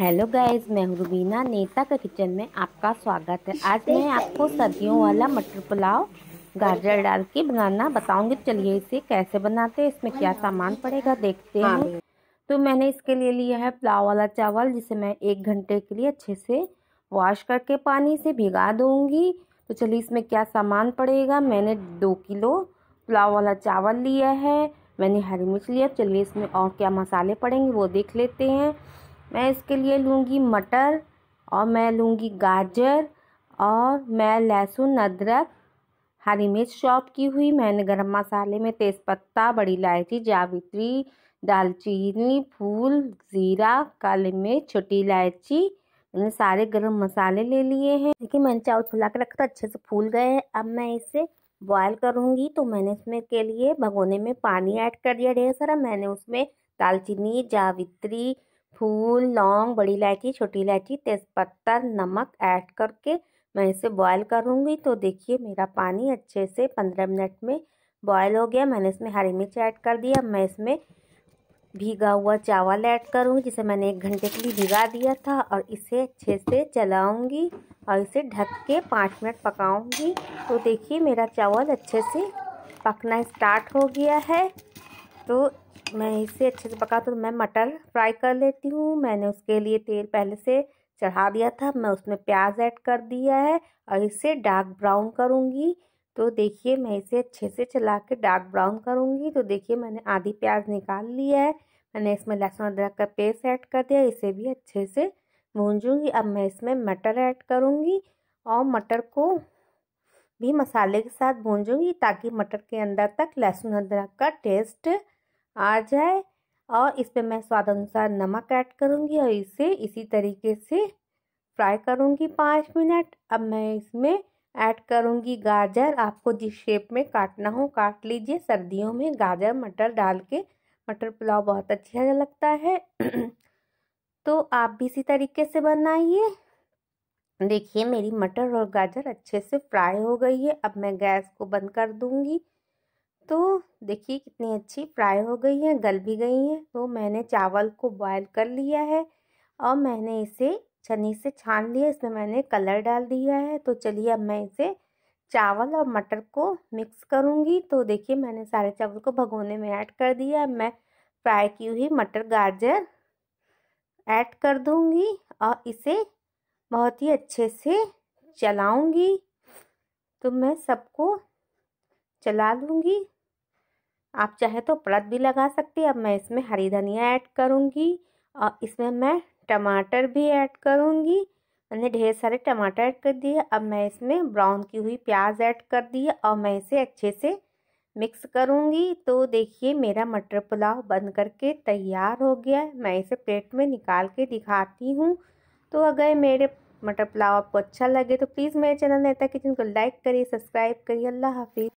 hello guys मैं हूँ रुबीना नेता का किचन में आपका स्वागत है आज मैं आपको सर्दियों वाला मटर पुलाव गाजर डाल के बनाना बताऊंगी चलिए इसे कैसे बनाते हैं इसमें क्या सामान पड़ेगा देखते हाँ, हैं तो मैंने इसके लिए लिया है पुलाव वाला चावल जिसे मैं एक घंटे के लिए अच्छे से वॉश करके पानी से भिगा दूँगी तो चलिए इसमें क्या सामान पड़ेगा मैंने दो किलो पुलाव वाला चावल लिया है मैंने हरी मिर्च लिया चलिए इसमें और क्या मसाले पड़ेंगे वो देख लेते हैं मैं इसके लिए लूँगी मटर और मैं लूँगी गाजर और मैं लहसुन अदरक हरी मिर्च चॉप की हुई मैंने गरम मसाले में तेज़पत्ता बड़ी इलायची जावित्री दालचीनी फूल ज़ीरा काली मिर्च छोटी इलायची मैंने सारे गरम मसाले ले लिए हैं देखिए मैंने चावल फुला के रखा था अच्छे से फूल गए हैं अब मैं इसे बॉयल करूँगी तो मैंने इसमें के लिए भगोने में पानी ऐड कर दिया ढेर सारा मैंने उसमें दालचीनी जावित्री फूल लौंग बड़ी इलायची छोटी इलायची तेज़पत्ता नमक ऐड करके मैं इसे बॉयल करूँगी तो देखिए मेरा पानी अच्छे से पंद्रह मिनट में बॉयल हो गया मैंने इसमें हरी मिर्च ऐड कर दी अब मैं इसमें भीगा हुआ चावल ऐड करूँगी जिसे मैंने एक घंटे के लिए भिगा दिया था और इसे अच्छे से चलाऊँगी और इसे ढक के पाँच मिनट पकाऊँगी तो देखिए मेरा चावल अच्छे से पकना स्टार्ट हो गया है तो मैं इसे अच्छे से पका तो मैं मटर फ्राई कर लेती हूँ मैंने उसके लिए तेल पहले से चढ़ा दिया था मैं उसमें प्याज ऐड कर दिया है और इसे डार्क ब्राउन करूँगी तो देखिए मैं इसे अच्छे से चला के डार्क ब्राउन करूँगी तो देखिए मैंने आधी प्याज निकाल लिया है मैंने इसमें लहसुन अदरक का पेस्ट ऐड कर दिया इसे भी अच्छे से भूंजूँगी अब मैं इसमें मटर ऐड करूँगी और मटर को भी मसाले के साथ भूंजूँगी ताकि मटर के अंदर तक लहसुन अदरक का टेस्ट आ जाए और इस पर मैं स्वाद अनुसार नमक ऐड करूँगी और इसे इसी तरीके से फ्राई करूँगी पाँच मिनट अब मैं इसमें ऐड करूँगी गाजर आपको जिस शेप में काटना हो काट लीजिए सर्दियों में गाजर मटर डाल के मटर पुलाव बहुत अच्छा लगता है तो आप भी इसी तरीके से बनाइए देखिए मेरी मटर और गाजर अच्छे से फ्राई हो गई है अब मैं गैस को बंद कर दूँगी तो देखिए कितनी अच्छी फ्राई हो गई है गल भी गई हैं तो मैंने चावल को बॉयल कर लिया है और मैंने इसे छन्नी से छान लिया इसमें मैंने कलर डाल दिया है तो चलिए अब मैं इसे चावल और मटर को मिक्स करूँगी तो देखिए मैंने सारे चावल को भगोने में ऐड कर दिया मैं फ्राई की हुई मटर गाजर ऐड कर दूँगी और इसे बहुत ही अच्छे से चलाऊँगी तो मैं सबको चला लूँगी आप चाहे तो पलट भी लगा सकती अब मैं इसमें हरी धनिया ऐड करूँगी और इसमें मैं टमाटर भी ऐड करूँगी मैंने ढेर सारे टमाटर ऐड कर दिए अब मैं इसमें ब्राउन की हुई प्याज ऐड कर दी और मैं इसे अच्छे से मिक्स करूँगी तो देखिए मेरा मटर पुलाव बन करके तैयार हो गया मैं इसे प्लेट में निकाल के दिखाती हूँ तो अगर मेरे मटर पुलाव आपको अच्छा लगे तो प्लीज़ मेरे चैनल नेता किचन को लाइक करिए सब्सक्राइब करिए अल्लाह हाफिज़